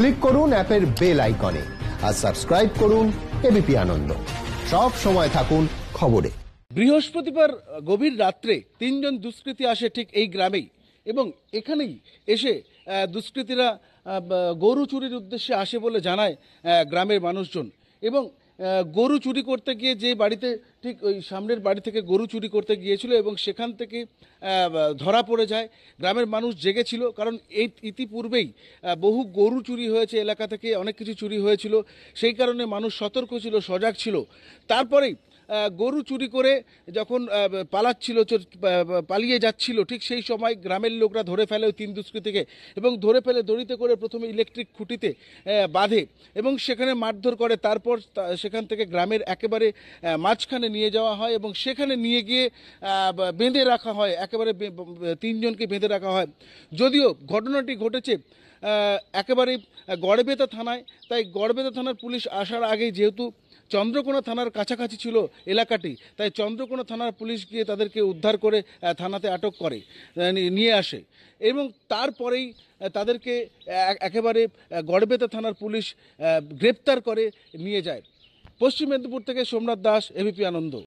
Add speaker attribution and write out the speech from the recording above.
Speaker 1: click করুন অ্যাপের bell আইকনে আর সাবস্ক্রাইব করুন এবিপি আনন্দ সব সময় থাকুন খবরে বৃহস্পতিবার গভীর রাত্রে তিনজন দুষ্কৃতী আসে ঠিক এই গ্রামেই এবং এখানেই এসে দুষ্কৃতীরা গরু চুরির উদ্দেশ্যে আসে বলে জানায় গ্রামের মানুষজন এবং গরু চুরি করতে গিয়ে যে বাড়িতে ঠিক ওই সামনের বাড়ি থেকে গরু চুরি করতে গিয়েছিল এবং সেখান থেকে ধরা পড়ে যায় গ্রামের মানুষ জেগেছিল কারণ এই ইতিপূর্বেই বহু গরু চুরি হয়েছে এলাকা থেকে অনেক কিছু চুরি হয়েছিল সেই কারণে মানুষ সতর্ক ছিল সজাগ ছিল তারপরেই গরু চুরি করে যখন পালাচ্ছিল পালিয়ে যাচ্ছিল ঠিক সেই সময় গ্রামের লোকরা ধরে ফেলে ওই তিন দুষ্কৃতীকে এবং ধরে ফেলে দড়িতে করে প্রথমে ইলেকট্রিক খুঁটিতে বাঁধে এবং সেখানে মারধর করে তারপর সেখান থেকে গ্রামের একেবারে মাঝখানে নিয়ে যাওয়া হয় এবং সেখানে নিয়ে গিয়ে বেঁধে রাখা হয় একেবারে তিনজনকে বেঁধে রাখা হয় যদিও ঘটনাটি ঘটেছে একেবারে গড়বেতা থানায় তাই গড়বেতা থানার পুলিশ আসার আগে যেহেতু চন্দ্রকোনা থানার কাছাকাছি ছিল এলাকাটি তাই চন্দ্রকোনা থানার পুলিশ গিয়ে তাদেরকে উদ্ধার করে থানাতে আটক করে নিয়ে আসে এবং তারপরেই তাদেরকে একেবারে গড়বেতা থানার পুলিশ গ্রেপ্তার করে নিয়ে যায় পশ্চিম মেদিনীপুর থেকে সোমনাথ দাস এবিপি আনন্দ